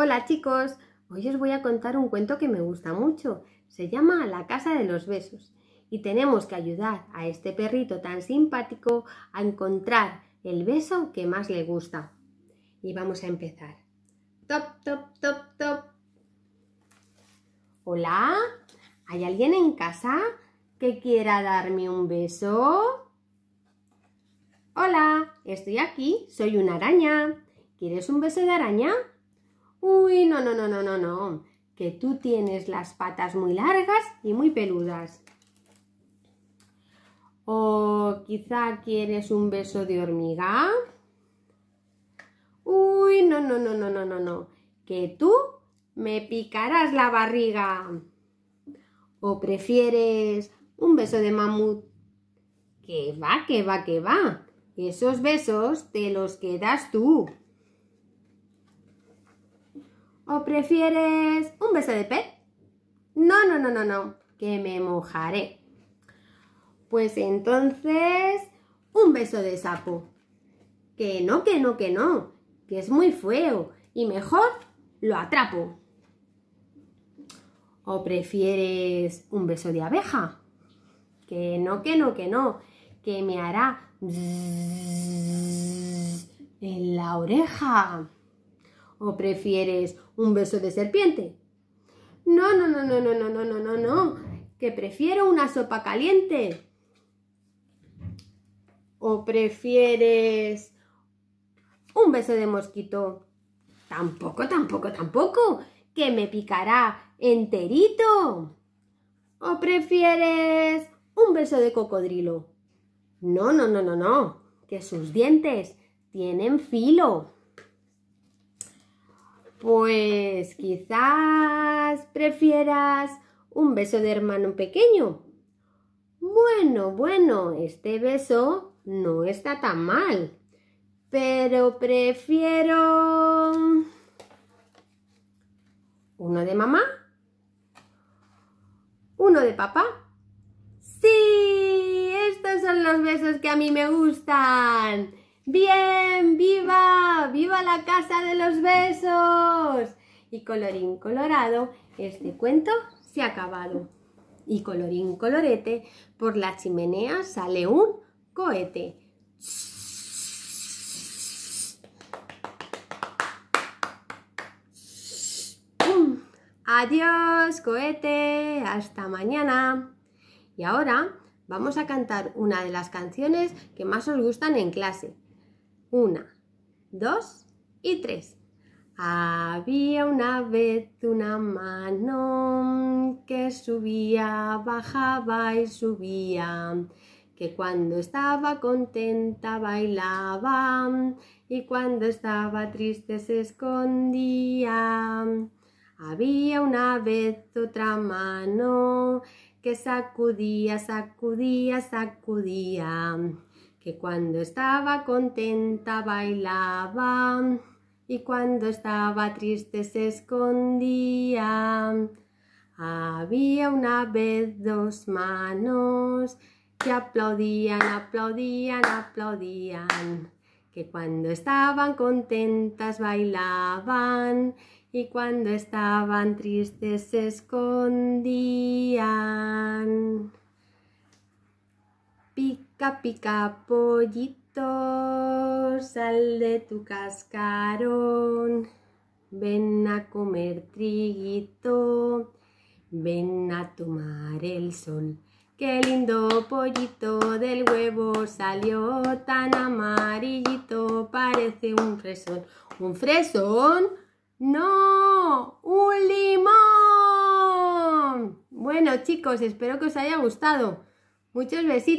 Hola chicos, hoy os voy a contar un cuento que me gusta mucho. Se llama La Casa de los Besos y tenemos que ayudar a este perrito tan simpático a encontrar el beso que más le gusta. Y vamos a empezar. Top, top, top, top. Hola, ¿hay alguien en casa que quiera darme un beso? Hola, estoy aquí, soy una araña. ¿Quieres un beso de araña? Uy, no, no, no, no, no, no, que tú tienes las patas muy largas y muy peludas. O quizá quieres un beso de hormiga. Uy, no, no, no, no, no, no, no, que tú me picarás la barriga. ¿O prefieres un beso de mamut? Que va, que va, que va. Esos besos te los quedas tú. ¿O prefieres un beso de pez? No, no, no, no, no, que me mojaré. Pues entonces, un beso de sapo. Que no, que no, que no, que es muy feo y mejor lo atrapo. ¿O prefieres un beso de abeja? Que no, que no, que no, que me hará en la oreja. ¿O prefieres un beso de serpiente? No, no, no, no, no, no, no, no, no, no. Que prefiero una sopa caliente. ¿O prefieres un beso de mosquito? Tampoco, tampoco, tampoco. Que me picará enterito. ¿O prefieres un beso de cocodrilo? No, no, no, no, no. Que sus dientes tienen filo. Pues quizás prefieras un beso de hermano pequeño. Bueno, bueno, este beso no está tan mal. Pero prefiero... ¿Uno de mamá? ¿Uno de papá? ¡Sí! Estos son los besos que a mí me gustan. Bien, viva, viva la casa de los besos. Y colorín colorado, este cuento se ha acabado. Y colorín colorete, por la chimenea sale un cohete. Adiós, cohete, hasta mañana. Y ahora vamos a cantar una de las canciones que más os gustan en clase. Una, dos y tres. Había una vez una mano que subía, bajaba y subía, que cuando estaba contenta bailaba y cuando estaba triste se escondía. Había una vez otra mano que sacudía, sacudía, sacudía que cuando estaba contenta bailaban y cuando estaba triste se escondían. Había una vez dos manos que aplaudían, aplaudían, aplaudían, que cuando estaban contentas bailaban y cuando estaban tristes se escondían. Capica pollito, sal de tu cascarón. Ven a comer triguito, ven a tomar el sol. Qué lindo pollito del huevo salió tan amarillito, parece un fresón. ¿Un fresón? ¡No! ¡Un limón! Bueno chicos, espero que os haya gustado. Muchos besitos.